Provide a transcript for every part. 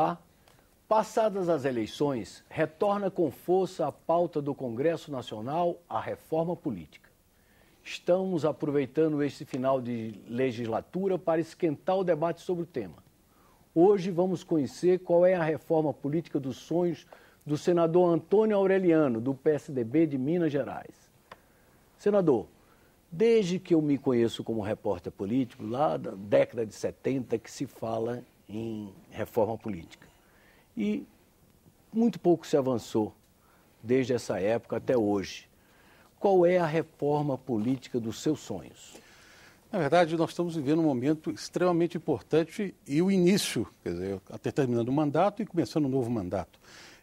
lá, passadas as eleições, retorna com força a pauta do Congresso Nacional, a reforma política. Estamos aproveitando este final de legislatura para esquentar o debate sobre o tema. Hoje vamos conhecer qual é a reforma política dos sonhos do senador Antônio Aureliano, do PSDB de Minas Gerais. Senador, desde que eu me conheço como repórter político, lá da década de 70 que se fala em reforma política. E muito pouco se avançou desde essa época até hoje. Qual é a reforma política dos seus sonhos? Na verdade, nós estamos vivendo um momento extremamente importante e o início, quer dizer, até terminando o mandato e começando um novo mandato.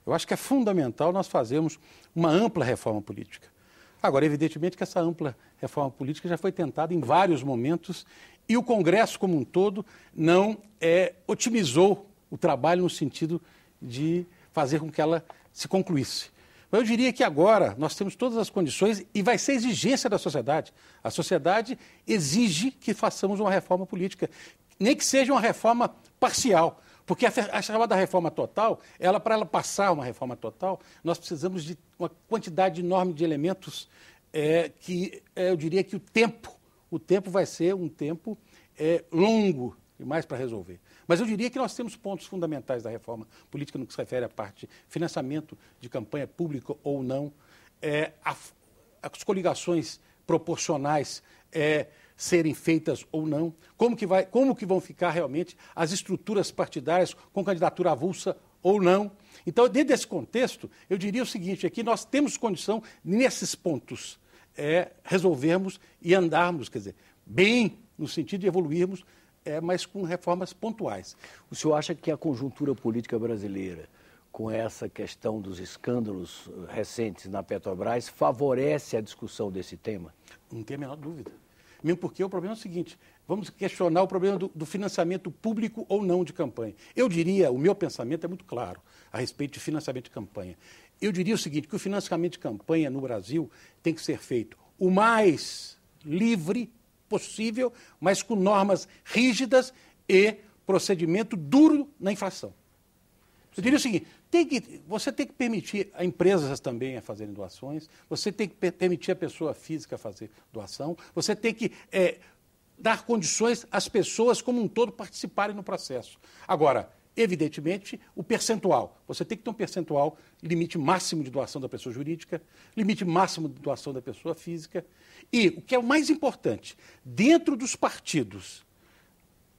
Eu acho que é fundamental nós fazermos uma ampla reforma política. Agora, evidentemente que essa ampla reforma política já foi tentada em vários momentos e o Congresso como um todo não é, otimizou o trabalho no sentido de fazer com que ela se concluísse. Mas eu diria que agora nós temos todas as condições e vai ser exigência da sociedade. A sociedade exige que façamos uma reforma política, nem que seja uma reforma parcial, porque a, a chamada reforma total, ela para ela passar uma reforma total, nós precisamos de uma quantidade enorme de elementos é, que é, eu diria que o tempo, o tempo vai ser um tempo é, longo e mais para resolver. Mas eu diria que nós temos pontos fundamentais da reforma política no que se refere à parte financiamento de campanha pública ou não, é, a, as coligações proporcionais é, serem feitas ou não, como que, vai, como que vão ficar realmente as estruturas partidárias com candidatura avulsa ou não. Então, dentro desse contexto, eu diria o seguinte: aqui é nós temos condição, nesses pontos, é, resolvermos e andarmos, quer dizer, bem, no sentido de evoluirmos, é, mas com reformas pontuais. O senhor acha que a conjuntura política brasileira, com essa questão dos escândalos eh, recentes na Petrobras, favorece a discussão desse tema? Não tem a menor dúvida. Mesmo porque o problema é o seguinte: vamos questionar o problema do, do, financiamento público ou não de campanha. Eu diria, o meu pensamento é muito claro a respeito de financiamento de campanha. Eu diria o seguinte: que o financiamento de campanha no Brasil tem que ser feito o mais livre possível, mas com normas rígidas e procedimento duro na inflação. Eu diria o seguinte: tem que, você tem que permitir a empresas também a fazerem doações, você tem que permitir a pessoa física a fazer doação, você tem que é, dar condições às pessoas como um todo participarem no processo. Agora, evidentemente, o percentual. Você tem que ter um percentual, limite máximo de doação da pessoa jurídica, limite máximo de doação da pessoa física. E, o que é o mais importante, dentro dos partidos,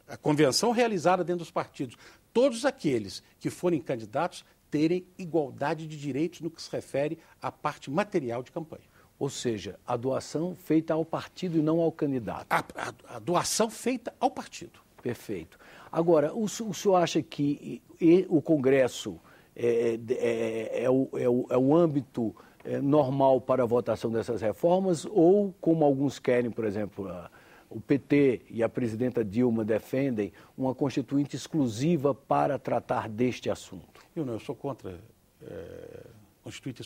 a convenção realizada dentro dos partidos, todos aqueles que forem candidatos terem igualdade de direitos no que se refere à parte material de campanha. Ou seja, a doação feita ao partido e não ao candidato. A, a, a doação feita ao partido. Perfeito. Agora, o, o senhor acha que e, o Congresso é é, é, é, é, o, é, o, é o âmbito é, normal para a votação dessas reformas ou, como alguns querem, por exemplo, a, o PT e a presidenta Dilma defendem uma constituinte exclusiva para tratar deste assunto. Eu não, eu sou contra é, constituinte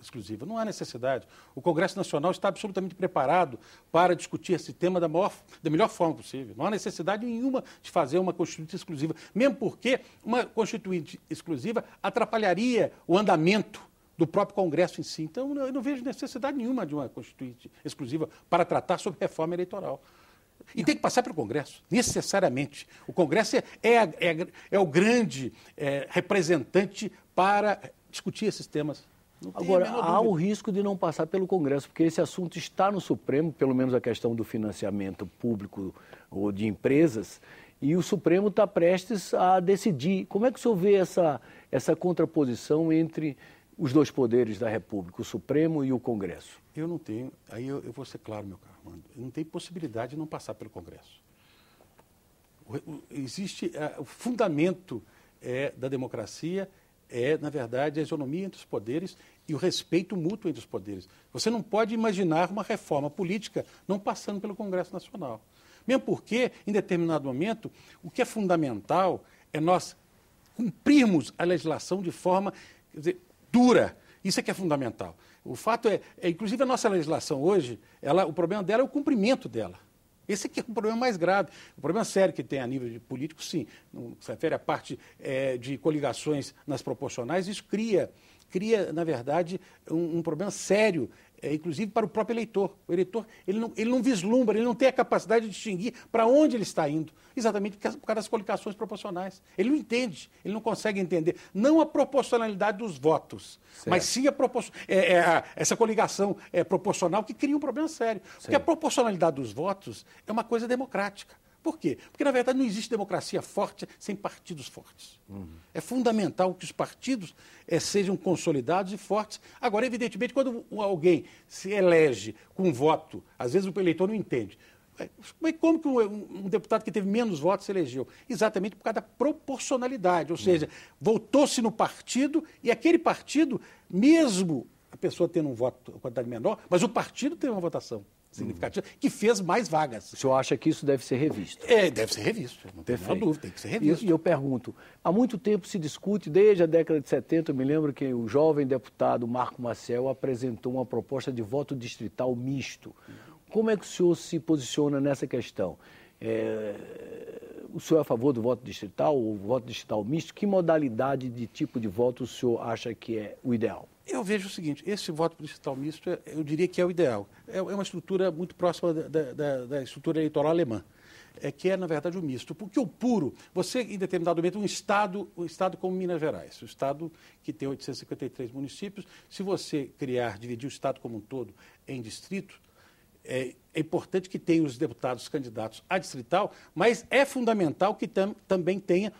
exclusiva. Não há necessidade. O Congresso Nacional está absolutamente preparado para discutir esse tema da, maior, da melhor forma possível. Não há necessidade nenhuma de fazer uma constituinte exclusiva, mesmo porque uma constituinte exclusiva atrapalharia o andamento do próprio Congresso em si. Então, eu não vejo necessidade nenhuma de uma Constituinte exclusiva para tratar sobre reforma eleitoral. E tem que passar pelo Congresso, necessariamente. O Congresso é, é, é, é o grande é, representante para discutir esses temas. Agora, há o risco de não passar pelo Congresso, porque esse assunto está no Supremo, pelo menos a questão do financiamento público ou de empresas, e o Supremo está prestes a decidir. Como é que o senhor vê essa, essa contraposição entre os dois poderes da República, o Supremo e o Congresso? Eu não tenho, aí eu, eu vou ser claro, meu caro Armando, não tem possibilidade de não passar pelo Congresso. O, o, existe a, é, o fundamento é, da democracia é, na verdade, a isonomia entre os poderes e o respeito mútuo entre os poderes. Você não pode imaginar uma reforma política não passando pelo Congresso Nacional. Mesmo porque, em determinado momento, o que é fundamental é nós cumprirmos a legislação de forma dizer, dura. Isso é que é fundamental. O fato é, é inclusive a nossa legislação hoje, ela, o problema dela é o cumprimento dela. Esse aqui é o problema mais grave. O problema sério que tem a nível de político, sim. se refere à parte é, de coligações nas proporcionais, isso cria cria, na verdade, um, um problema sério, é, inclusive para o próprio eleitor. O eleitor ele não, ele não vislumbra, ele não tem a capacidade de distinguir para onde ele está indo, exatamente por causa, das coligações proporcionais. Ele não entende, ele não consegue entender. Não a proporcionalidade dos votos, certo. mas sim a é, é, a, essa coligação é, proporcional que cria um problema sério. Porque a proporcionalidade dos votos é uma coisa democrática. Por quê? Porque, na verdade, não existe democracia forte sem partidos fortes. Uhum. É fundamental que os partidos é, sejam consolidados e fortes. Agora, evidentemente, quando alguém se elege com um voto, às vezes o eleitor não entende. Mas como que um, um, deputado que teve menos votos se elegeu? Exatamente por causa da proporcionalidade, ou seja, uhum. voltou-se no partido e aquele partido, mesmo a pessoa tendo um voto, quantidade menor, mas o partido teve uma votação significativa, que fez mais vagas. O senhor acha que isso deve ser revisto? É, deve ser revisto, não tem nenhuma dúvida, tem que ser revisto. E eu pergunto, há muito tempo se discute, desde a década de 70, eu me lembro que o jovem deputado Marco Maciel apresentou uma proposta de voto distrital misto. Como é que o senhor se posiciona nessa questão? É, o senhor é a favor do voto distrital ou voto distrital misto? Que modalidade de tipo de voto o senhor acha que é o ideal? Eu vejo o seguinte: esse voto distrital misto, é, eu diria que é o ideal. É, é uma estrutura muito próxima da, da, da estrutura eleitoral alemã. É que é, na verdade, o misto. Porque o puro, você, em determinado momento, um Estado, um estado como Minas Gerais, um Estado que tem 853 municípios, se você criar, dividir o Estado como um todo em distritos, é, é, importante que tenha os deputados candidatos a distrital, mas é fundamental que tam, também tenha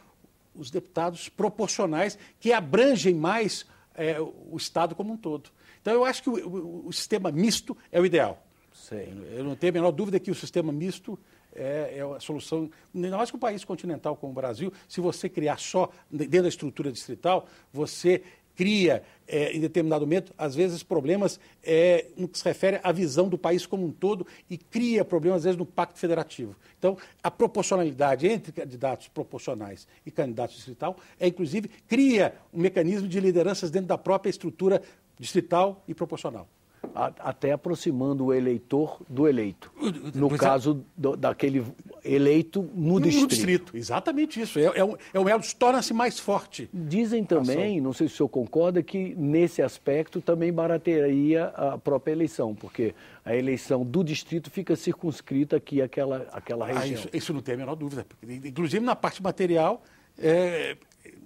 os deputados proporcionais que abrangem mais é, o Estado como um todo. Então, eu acho que o, o, o sistema misto é o ideal. Sim. Eu não tenho a menor dúvida que o sistema misto é, é a solução. Ainda mais que um país continental como o Brasil, se você criar só dentro da estrutura distrital, você cria, é, em determinado momento, às vezes problemas é, no que se refere à visão do país como um todo e cria problemas, às vezes, no pacto federativo. Então, a proporcionalidade entre candidatos proporcionais e candidatos distrital é, inclusive, cria um mecanismo de lideranças dentro da própria estrutura distrital e proporcional até aproximando o eleitor do eleito. No caso é... do, daquele eleito no, no distrito. No distrito, exatamente isso. É, é um, é um elo torna-se mais forte. Dizem também, não sei se o senhor concorda, que nesse aspecto também baratearia a própria eleição, porque a eleição do distrito fica circunscrita aqui àquela, àquela ah, região. Ah, isso, isso, não tem a menor dúvida. Inclusive, na parte material, é,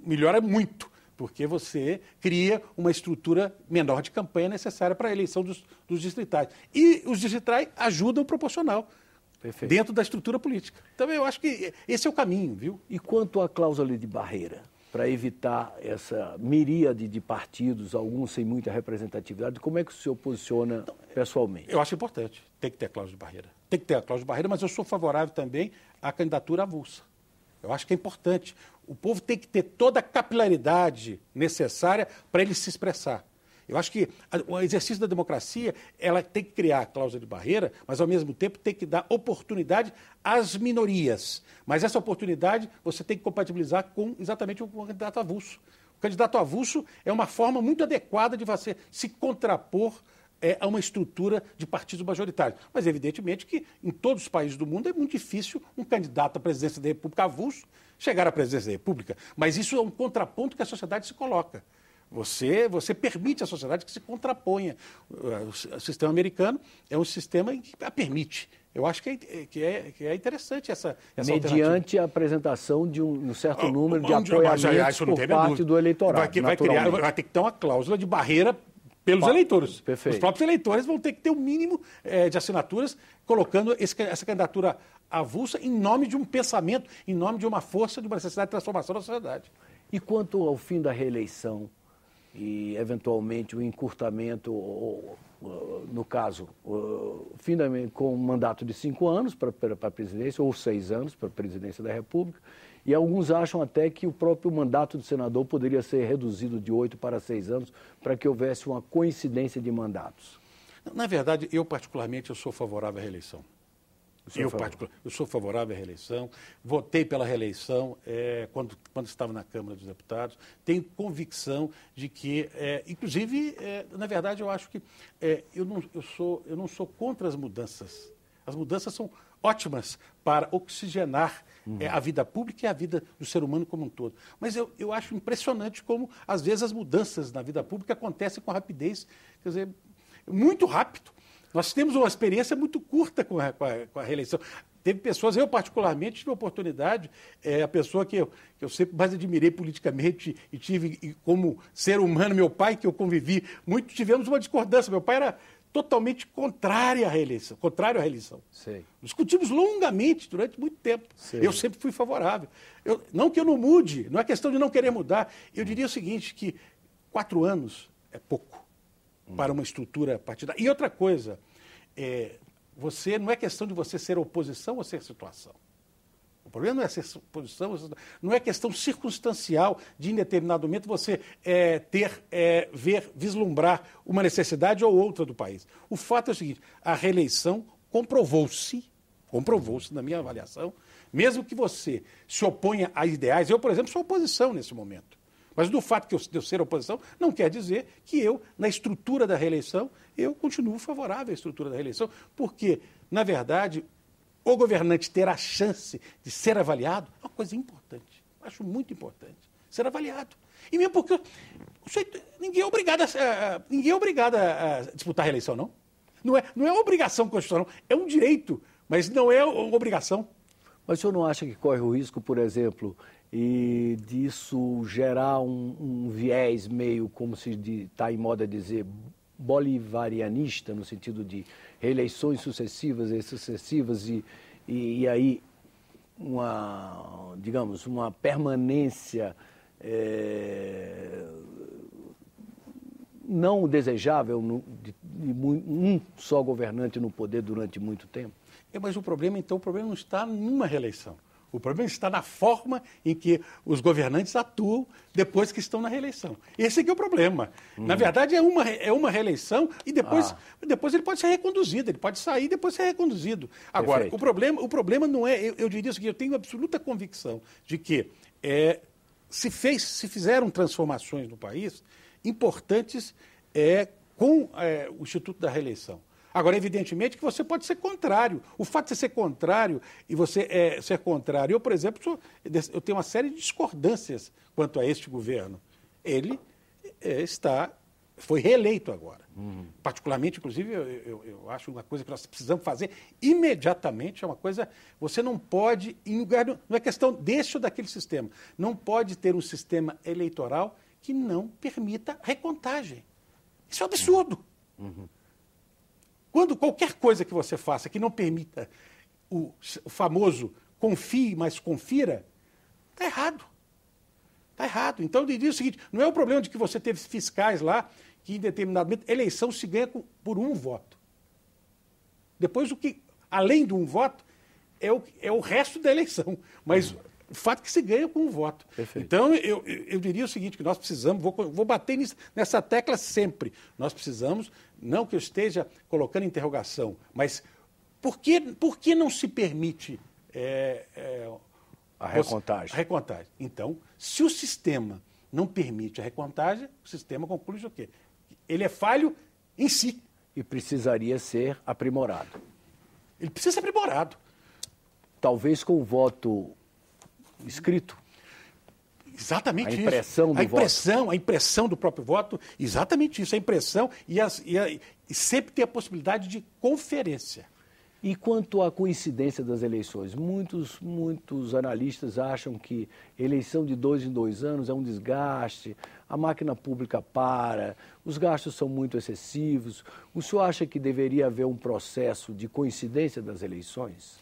melhora muito porque você cria uma estrutura menor de campanha necessária para a eleição dos, dos distritais. E os distritais ajudam o proporcional. Perfeito. Dentro da estrutura política. Então, eu acho que esse é o caminho, viu? E quanto à cláusula de barreira? para evitar essa miríade de partidos, alguns sem muita representatividade. Como é que o senhor posiciona então, pessoalmente? Eu acho importante. Tem que ter a cláusula de barreira. Tem que ter a cláusula de barreira, mas eu sou favorável também à candidatura avulsa. Eu acho que é importante. O povo tem que ter toda a capilaridade necessária para ele se expressar. Eu acho que o exercício da democracia ela tem que criar a cláusula de barreira, mas ao mesmo tempo tem que dar oportunidade às minorias. Mas essa oportunidade você tem que compatibilizar com exatamente o candidato avulso. O candidato avulso é uma forma muito adequada de você se contrapor é, a é uma estrutura de partidos majoritários. Mas, evidentemente, que em todos os países do mundo é muito difícil um candidato à presidência da República avulso chegar à presidência da República. Mas isso é um contraponto que a sociedade se coloca. Você, você permite à sociedade que se contraponha. O sistema americano é um sistema que a permite. Eu acho que é, que é, que é interessante essa, essa Mediante a apresentação de um, um certo ah, número de apoiamentos por parte dúvida. do eleitorado, vai, que, vai, criar, vai ter que ter uma cláusula de barreira pelos eleitores. Perfeito. Os próprios eleitores vão ter que ter o um mínimo é, de assinaturas colocando esse, essa candidatura avulsa em nome de um pensamento, em nome de uma força, de uma necessidade de transformação da sociedade. E quanto ao fim da reeleição e, eventualmente, o encurtamento, ou, ou, no caso, fim da, com um mandato de cinco anos para a presidência, ou seis anos para a presidência da República, e alguns acham até que o próprio mandato do senador poderia ser reduzido de oito para seis anos para que houvesse uma coincidência de mandatos. Na verdade, eu particularmente eu sou favorável à reeleição. É eu, particular, eu sou favorável à reeleição, votei pela reeleição é, quando, quando estava na Câmara dos Deputados, tenho convicção de que, é, inclusive, é, na verdade, eu acho que é, eu, não, eu, sou, eu não sou contra as mudanças. As mudanças são ótimas para oxigenar uhum. é, a vida pública e a vida do ser humano como um todo. Mas eu, eu acho impressionante como, às vezes, as mudanças na vida pública acontecem com rapidez, quer dizer, muito rápido. Nós temos uma experiência muito curta com a, com a, com a reeleição. Teve pessoas, eu particularmente tive a oportunidade, é, a pessoa que eu, que eu sempre mais admirei politicamente e tive e como ser humano, meu pai, que eu convivi muito, tivemos uma discordância. Meu pai era totalmente contrária à reeleição, contrário à reeleição. Sim. Discutimos longamente durante muito tempo. Sim. Eu sempre fui favorável. Eu, não que eu não mude, não é questão de não querer mudar. Eu diria o seguinte, que quatro anos é pouco hum. para uma estrutura partidária. E outra coisa, é, você não é questão de você ser oposição ou ser situação. O problema não é essa posição, não é questão circunstancial de, em determinado momento, você é, ter, é, ver, vislumbrar uma necessidade ou outra do país. O fato é o seguinte: a reeleição comprovou-se, comprovou-se, na minha avaliação, mesmo que você se oponha a ideais. Eu, por exemplo, sou oposição nesse momento. Mas do fato de eu ser oposição, não quer dizer que eu, na estrutura da reeleição, eu continuo favorável à estrutura da reeleição, porque, na verdade, o governante ter a chance de ser avaliado é uma coisa importante. Acho muito importante. Ser avaliado. E mesmo porque sujeito, ninguém é obrigado, a, ninguém é obrigado a, disputar a reeleição, não. Não é, não é obrigação constitucional, é um direito, mas não é obrigação. Mas o senhor não acha que corre o risco, por exemplo, e disso gerar um, um viés meio, como se está em moda dizer, bolivarianista, no sentido de reeleições sucessivas e sucessivas, e, e, e aí uma, digamos, uma permanência é, não desejável de, de, um só governante no poder durante muito tempo? É, mas o problema, então, o problema não está numa reeleição. O problema é está na forma em que os governantes atuam depois que estão na reeleição. Esse é que é o problema. Uhum. Na verdade, é uma, é uma reeleição e depois, ah. depois ele pode ser reconduzido, ele pode sair e depois ser reconduzido. Agora, o problema, o problema não é. Eu, eu diria isso que eu tenho absoluta convicção de que é, se, fez, se fizeram transformações no país importantes é, com é, o Instituto da Reeleição. Agora, evidentemente que você pode ser contrário. O fato de ser contrário e você é, ser contrário. Eu, por exemplo, sou, eu tenho uma série de discordâncias quanto a este governo. Ele é, está foi reeleito agora. Uhum. Particularmente, inclusive, eu, eu, eu, acho uma coisa que nós precisamos fazer imediatamente, é uma coisa, você não pode, em lugar, não é questão deste ou daquele sistema, não pode ter um sistema eleitoral que não permita recontagem. Isso é um absurdo. Uhum. Quando qualquer coisa que você faça que não permita o, famoso confie, mas confira, está errado. Está errado. Então, eu diria o seguinte: não é o problema de que você teve fiscais lá que, em determinado momento, eleição se ganha por um voto. Depois, o que, além de um voto, é o, é o resto da eleição. Mas uhum o fato é que se ganha com o voto. Perfeito. Então, eu, eu diria o seguinte, que nós precisamos, vou, vou bater nisso, nessa tecla sempre, nós precisamos, não que eu esteja colocando interrogação, mas por que, por que não se permite... É, é, a recontagem. A recontagem. Então, se o sistema não permite a recontagem, o sistema conclui o quê? Ele é falho em si. E precisaria ser aprimorado. Ele precisa ser aprimorado. Talvez com o voto escrito. Exatamente a impressão isso. Do a impressão, voto. a impressão do próprio voto, exatamente isso, a impressão e, as, e, a, e sempre ter a possibilidade de conferência. E quanto à coincidência das eleições, muitos, muitos analistas acham que eleição de dois em dois anos é um desgaste, a máquina pública para, os gastos são muito excessivos. O senhor acha que deveria haver um processo de coincidência das eleições?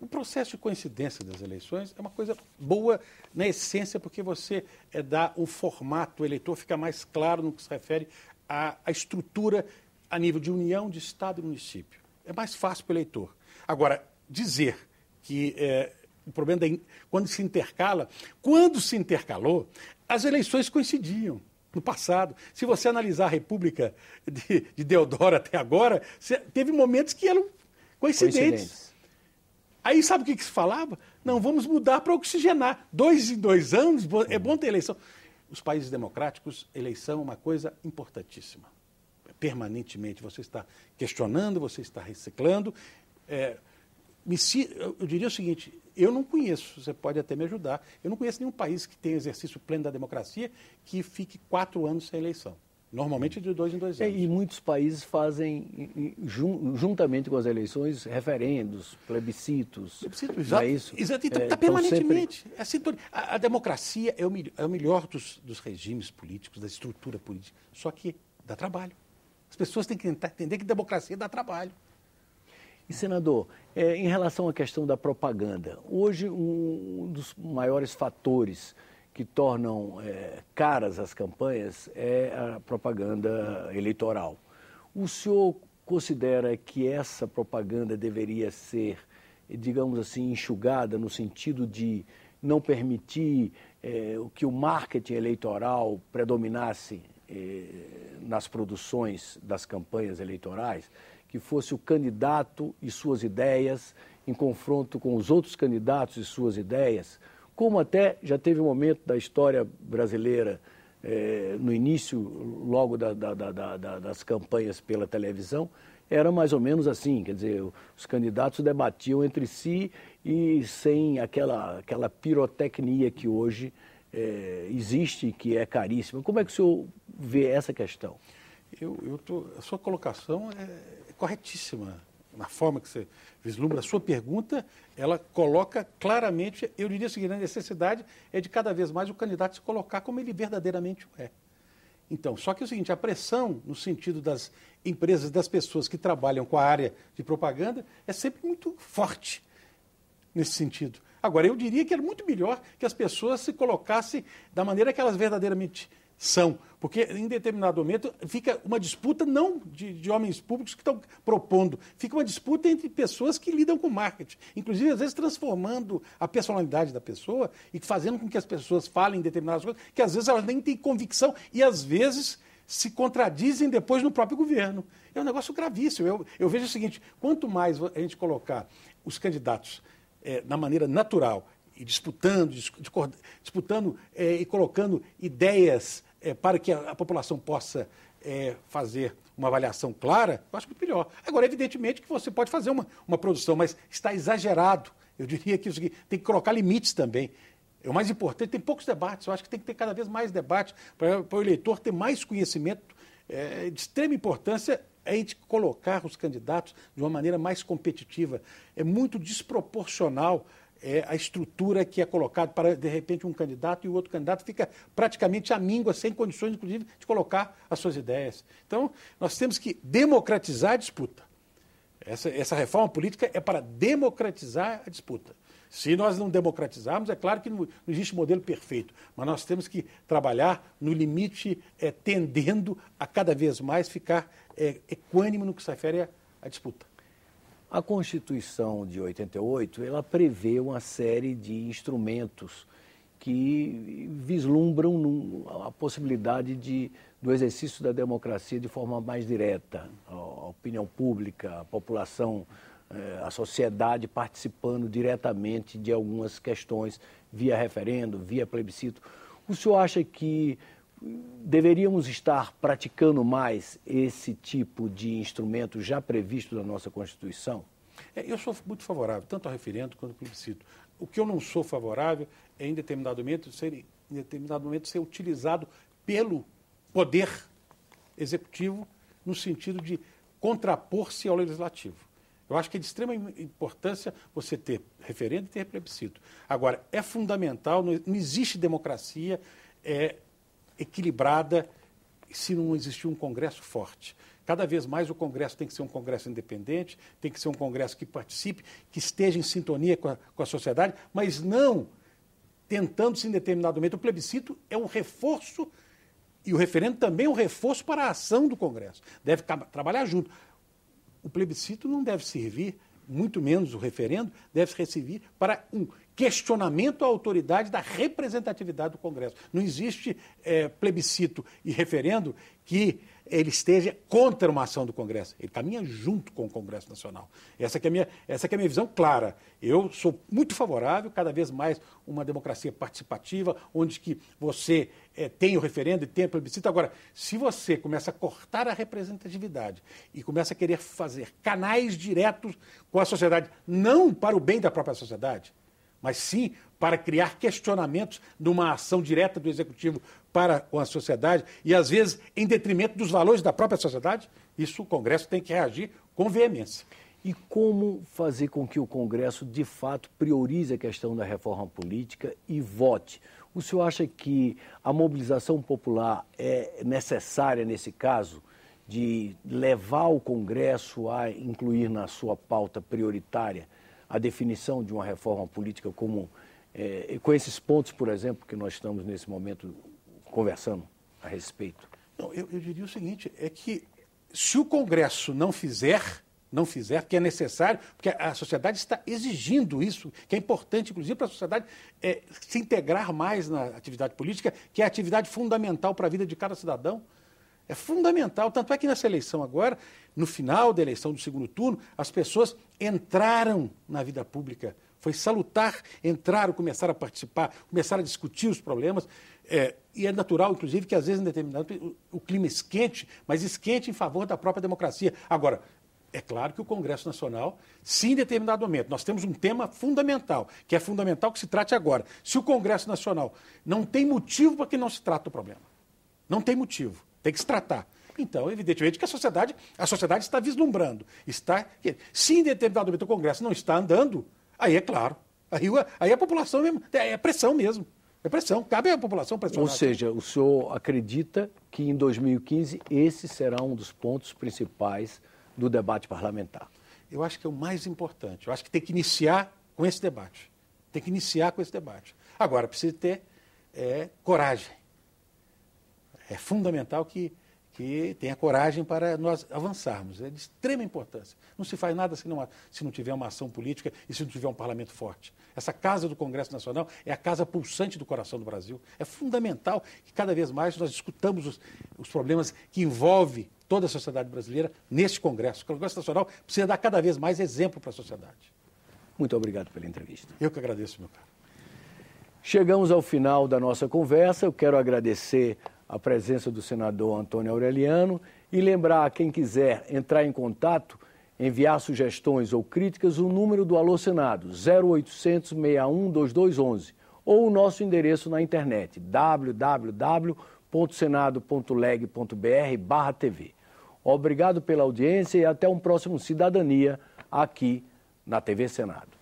O processo de coincidência das eleições é uma coisa boa na essência, porque você é, dá o formato, o eleitor fica mais claro no que se refere à, à estrutura a nível de união, de Estado e município. É mais fácil para o eleitor. Agora, dizer que é, o problema é quando se intercala, quando se intercalou, as eleições coincidiam no passado. Se você analisar a República de, de Deodoro até agora, teve momentos que eram coincidentes. coincidentes. Aí sabe o que, que se falava? Não, vamos mudar para oxigenar. Dois em dois anos é bom ter eleição. Os países democráticos, eleição é uma coisa importantíssima. Permanentemente. Você está questionando, você está reciclando. É, me, eu diria o seguinte: eu não conheço, você pode até me ajudar, eu não conheço nenhum país que tenha exercício pleno da democracia que fique quatro anos sem eleição. Normalmente de dois em dois é, anos. É, e muitos países fazem, jun, juntamente com as eleições, referendos, plebiscitos. Plebiscitos, é exato. É isso? Exato, então, é, tá então, permanentemente. Sempre... É A, a, democracia é o, é o melhor dos, dos regimes políticos, da estrutura política. Só que dá trabalho. As pessoas têm que entender que democracia dá trabalho. E, senador, é, em relação à questão da propaganda, hoje um dos maiores fatores que tornam é, caras as campanhas é a propaganda eleitoral. O senhor considera que essa propaganda deveria ser, digamos assim, enxugada no sentido de não permitir é, que o marketing eleitoral predominasse é, nas produções das campanhas eleitorais, que fosse o candidato e suas ideias em confronto com os outros candidatos e suas ideias? como até já teve um momento da história brasileira, eh, no início, logo da, da, da, das campanhas pela televisão, era mais ou menos assim, quer dizer, os candidatos debatiam entre si e sem aquela, aquela pirotecnia que hoje eh, existe, que é caríssima. Como é que o senhor vê essa questão? Eu, eu tô, a sua colocação é, é corretíssima na forma que você vislumbra a sua pergunta, ela coloca claramente, eu diria o seguinte, a necessidade é de cada vez mais o candidato se colocar como ele verdadeiramente é. Então, só que é o seguinte, a pressão no sentido das empresas, das pessoas que trabalham com a área de propaganda, é sempre muito forte nesse sentido. Agora, eu diria que era muito melhor que as pessoas se colocassem da maneira que elas verdadeiramente são. Porque em determinado momento fica uma disputa não de, de homens públicos que estão propondo, fica uma disputa entre pessoas que lidam com marketing, inclusive às vezes transformando a personalidade da pessoa e fazendo com que as pessoas falem determinadas coisas que às vezes elas nem têm convicção e às vezes se contradizem depois no próprio governo. É um negócio gravíssimo. Eu, eu vejo o seguinte: quanto mais a gente colocar os candidatos é, na maneira natural e disputando, disputando é, e colocando ideias é, para que a, a população possa é, fazer uma avaliação clara, eu acho muito melhor. Agora, evidentemente que você pode fazer uma, uma produção, mas está exagerado. Eu diria que isso aqui, tem que colocar limites também. É o mais importante, tem poucos debates, eu acho que tem que ter cada vez mais debates para, para o eleitor ter mais conhecimento. É, de extrema importância é a gente colocar os candidatos de uma maneira mais competitiva. É muito desproporcional é, a estrutura que é colocada para, de repente, um candidato e o outro candidato fica praticamente à míngua, sem condições, inclusive, de colocar as suas ideias. Então, nós temos que democratizar a disputa. Essa, essa reforma política é para democratizar a disputa. Se nós não democratizarmos, é claro que não, não existe modelo perfeito, mas nós temos que trabalhar no limite, é, tendendo a cada vez mais ficar é, equânime no que se refere à disputa. A Constituição de 88, ela prevê uma série de instrumentos que vislumbram a possibilidade de, do exercício da democracia de forma mais direta, a opinião pública, a população, eh, a sociedade participando diretamente de algumas questões via referendo, via plebiscito. O senhor acha que deveríamos estar praticando mais esse tipo de instrumento já previsto na nossa Constituição? É, eu sou muito favorável, tanto ao referendo quanto ao plebiscito. O que eu não sou favorável é, em determinado momento, ser, em determinado momento, ser utilizado pelo poder executivo no sentido de contrapor-se ao legislativo. Eu acho que é de extrema importância você ter referendo e ter plebiscito. Agora, é fundamental, não existe democracia é, equilibrada se não existir um Congresso forte. Cada vez mais o Congresso tem que ser um Congresso independente, tem que ser um Congresso que participe, que esteja em sintonia com a, com a sociedade, mas não tentando-se em determinado momento. O plebiscito é um reforço e o referendo também é um reforço para a ação do Congresso. Deve trabalhar junto. O plebiscito não deve servir muito menos o referendo, deve se receber para um questionamento à autoridade da representatividade do Congresso. Não existe é, plebiscito e referendo que ele esteja contra uma ação do Congresso. Ele caminha junto com o Congresso Nacional. Essa é a minha, essa é a minha visão clara. Eu sou muito favorável, cada vez mais, uma democracia participativa, onde que você é, tem o referendo e tem a plebiscito. Agora, se você começa a cortar a representatividade e começa a querer fazer canais diretos com a sociedade, não para o bem da própria sociedade, mas sim para criar questionamentos numa ação direta do executivo para a sociedade e, às vezes, em detrimento dos valores da própria sociedade? Isso o Congresso tem que reagir com veemência. E como fazer com que o Congresso, de fato, priorize a questão da reforma política e vote? O senhor acha que a mobilização popular é necessária nesse caso? De levar o Congresso a incluir na sua pauta prioritária a definição de uma reforma política como é, com esses pontos, por exemplo, que nós estamos nesse momento conversando a respeito? Não, eu, eu diria o seguinte, é que se o Congresso não fizer, não fizer, que é necessário, porque a sociedade está exigindo isso, que é importante, inclusive, para a sociedade é, se integrar mais na atividade política, que é a atividade fundamental para a vida de cada cidadão. É fundamental. Tanto é que nessa eleição agora, no final da eleição do segundo turno, as pessoas entraram na vida pública. Foi salutar entrar, começar a participar, começar a discutir os problemas. É, e é natural, inclusive, que às vezes em determinado o, o clima esquente, é mas esquente em favor da própria democracia. Agora, é claro que o Congresso Nacional, se em determinado momento nós temos um tema fundamental, que é fundamental que se trate agora, se o Congresso Nacional não tem motivo para que não se trate o problema, não tem motivo, tem que se tratar. Então, evidentemente que a sociedade, a sociedade está vislumbrando, está se em determinado momento o Congresso não está andando, Aí é claro. Aí, aí a população mesmo, é, é pressão mesmo. É pressão, cabe à população pressionar. Ou seja, o senhor acredita que em 2015 esse será um dos pontos principais do debate parlamentar? Eu acho que é o mais importante. Eu acho que tem que iniciar com esse debate. Tem que iniciar com esse debate. Agora, precisa ter é, coragem. É fundamental que que tenha coragem para nós avançarmos. É de extrema importância. Não se faz nada se não, se não tiver uma ação política e se não tiver um parlamento forte. Essa casa do Congresso Nacional é a casa pulsante do coração do Brasil. É fundamental que cada vez mais nós discutamos os, os problemas que envolvem toda a sociedade brasileira neste Congresso. O Congresso Nacional precisa dar cada vez mais exemplo para a sociedade. Muito obrigado pela entrevista. Eu que agradeço, meu caro. Chegamos ao final da nossa conversa. Eu quero agradecer a presença do senador Antônio Aureliano e lembrar a quem quiser entrar em contato, enviar sugestões ou críticas, o número do Alô Senado, 0800 61 2211, ou o nosso endereço na internet, www.senado.leg.br TV. Obrigado pela audiência e até um próximo Cidadania aqui na TV Senado.